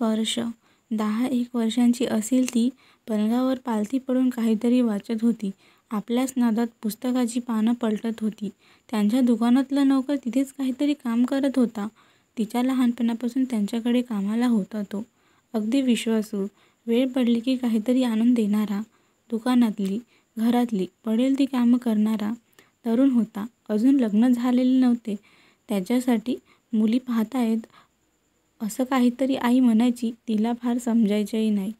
स्पर्श दहा एक वर्षांची असेल ती पलंगावर पालथी पडून काहीतरी वाचत होती. आपल्याच नादात पुस्तकाची पानं पलटत होती. त्यांच्या दुकानातला नोकर तिथेच काहीतरी काम करत होता. तिच्या लहानपणापासून त्यांच्याकडे कामाला होता तो. अगदी विश्वासू. वेळ पडली की काहीतरी आणून देणारा. दुकानातली, घरातली पडेल ती कामं करणारा. तरुण होता. अजून लग्न झालेले नव्हते. त्याच्यासाठी मुली पाहतायत असं काहीतरी आई म्हणायची तिला फार समजायचंही नाही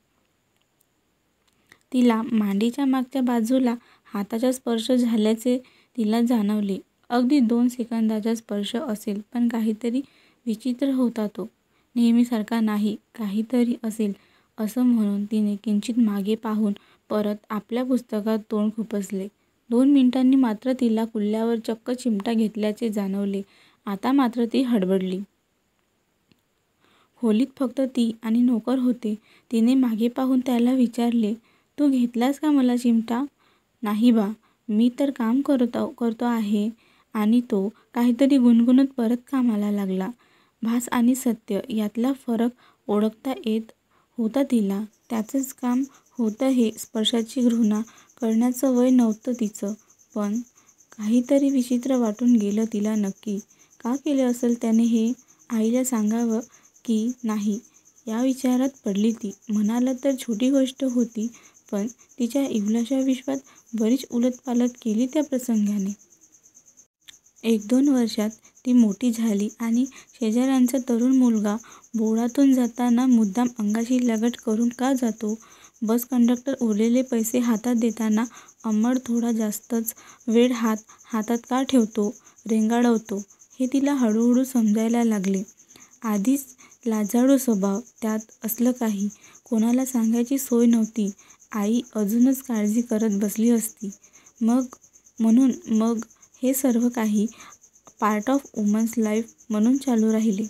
तिला मांडीच्या मागच्या बाजूला हाताचा स्पर्श झाल्याचे तिला जाणवले अगदी दोन सेकंदाचा स्पर्श असेल पण काहीतरी विचित्र होता तो नेहमीसारखा नाही काहीतरी असेल असं म्हणून तिने किंचित मागे पाहून परत आपल्या पुस्तकात तोंड खुपसले दोन मिनिटांनी मात्र तिला कुल्ल्यावर चक्क चिमटा घेतल्याचे जाणवले आता मात्र ती हडबडली खोलीत फक्त ती आणि नोकर होते. तिने मागे पाहून त्याला विचारले, "तू घेतलास का मला चिमटा? "नाही बा. मी तर काम करतो आहे. आणि तो काहीतरी गुणगुणत परत कामाला लागला. भास आणि सत्य यातला फरक ओळखता येत होता तिला. त्याचंच काम होतं हे स्पर्शाची घृणा करण्याचं वय नव्हतं तिचं. पण काहीतरी विचित्र वाटून गेलं तिला नक्की. का केलं असेल त्याने हे? आईला सांगावं की नाही या विचारात पडली ती म्हणाला तर छोटी गोष्ट होती पण तिच्या इवलाशा विश्वात बरीच उलटपालट केली त्या प्रसंगाने एक दोन वर्षात ती मोठी झाली आणि शेजाऱ्यांचा तरुण मुलगा बोळातून जाताना मुद्दाम अंगाशी लगट करून का जातो बस कंडक्टर उरलेले पैसे हातात देताना अंमळ थोडा जास्तच वेळ हात हातात का ठेवतो रेंगाळवतो हे तिला हळूहळू समजायला लागले आधीच लाजाळू स्वभाव त्यात असलं काही कोणाला सांगायची सोय नव्हती. आई अजूनच काळजी करत बसली असती. मग म्हणून मग हे सर्व काही पार्ट ऑफ वुमन्स लाईफ म्हणून चालू राहिले.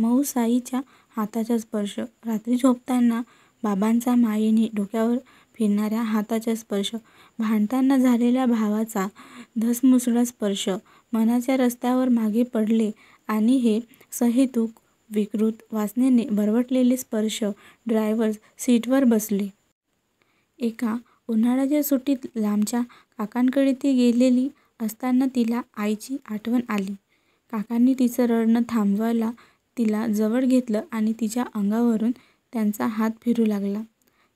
मऊ साईच्या हाताचा स्पर्श, रात्री झोपताना बाबांचा मायेने डोक्यावर फिरणाऱ्या हाताचा स्पर्श, भांडताना झालेल्या भावाचा धसमुसळा स्पर्श, मनाच्या रस्त्यावर मागे पडले आणि हे सहेतुक विकृत वासनेने भरवटलेले स्पर्श ड्रायव्हर सीटवर बसले एका उन्हाळ्याच्या सुट्टीत लांबच्या काकांकडे ती गेलेली असताना तिला आईची आठवण आली काकांनी तिचं रडणं थांबवायला तिला जवळ घेतलं आणि तिच्या अंगावरून त्यांचा हात फिरू लागला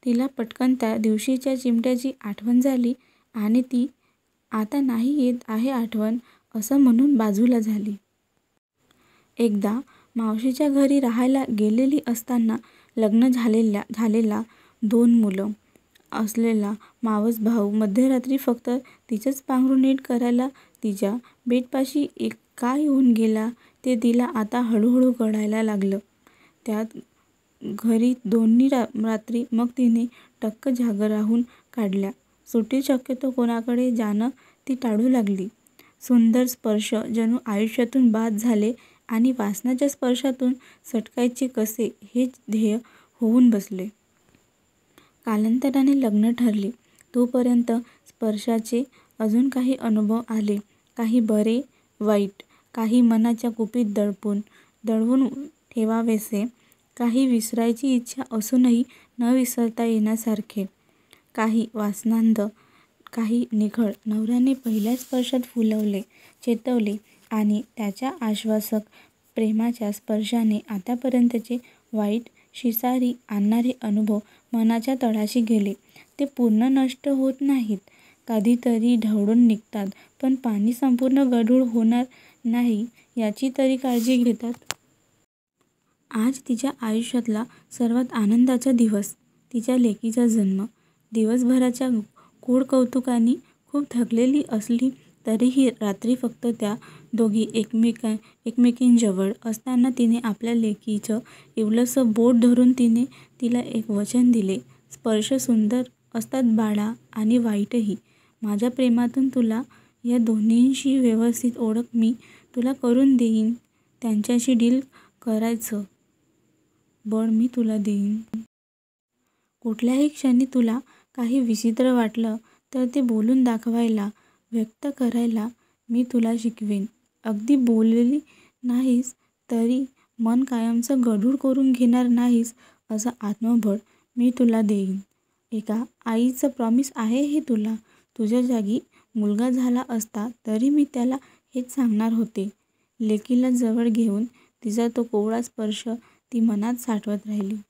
तिला पटकन त्या दिवशीच्या चिमट्याची आठवण झाली आणि ती आता नाही येत आहे आठवण असं म्हणून बाजूला झाली एकदा मावशीच्या घरी राहायला गेलेली असताना लग्न झालेल्या झालेला दोन मुलं असलेला मावस भाऊ मध्यरात्री फक्त तिचंच पांघरू नीट करायला तिच्या बेटपाशी एक काय येऊन गेला ते तिला आता हळूहळू कळायला लागलं त्यात घरी दोन्ही रा रात्री मग तिने टक्क जाग राहून काढल्या सुटी शक्यतो कोणाकडे जाणं ती टाळू लागली सुंदर स्पर्श जणू आयुष्यातून बाद झाले आणि वासनाच्या स्पर्शातून सटकायचे कसे हेच ध्येय होऊन बसले कालांतराने लग्न ठरले तोपर्यंत स्पर्शाचे अजून काही अनुभव आले काही बरे वाईट काही मनाच्या कुपीत दडपून दळवून ठेवावेसे काही विसरायची इच्छा असूनही न विसरता येण्यासारखे काही वासनांद काही निखळ नवऱ्याने पहिल्या स्पर्शात फुलवले चेतवले आणि त्याच्या आश्वासक प्रेमाच्या स्पर्शाने आतापर्यंतचे वाईट शिसारी आणणारे अनुभव मनाच्या तळाशी गेले. ते पूर्ण नष्ट होत नाहीत. कधीतरी ढवळून निघतात, पण पाणी संपूर्ण गढूळ होणार नाही याची तरी काळजी घेतात. आज तिच्या आयुष्यातला सर्वात आनंदाचा दिवस. तिच्या लेकीचा जन्म. दिवसभराच्या कूड कौतुकानी खूप थकलेली असली तरीही रात्री फक्त त्या दोघी एकमेका एकमेकींजवळ असताना तिने आपल्या लेकीचं इवलंसं बोट धरून तिने तिला एक वचन दिले स्पर्श सुंदर असतात बाळा आणि वाईटही माझ्या प्रेमातून तुला या दोन्हींशी व्यवस्थित ओळख मी तुला करून देईन त्यांच्याशी डील करायचं बळ मी तुला देईन कुठल्याही क्षणी तुला काही विचित्र वाटलं तर ते बोलून दाखवायला व्यक्त करायला मी तुला शिकवीन. अगदी बोलली नाहीस तरी मन कायमचं गढूळ करून घेणार नाहीस असं आत्मबळ मी तुला देईन. एका आईचं प्रॉमिस आहे हे तुला. तुझ्या जागी मुलगा झाला असता तरी मी त्याला हेच सांगणार होते. लेकीला जवळ घेऊन तिचा तो कोवळा स्पर्श ती मनात साठवत राहिली.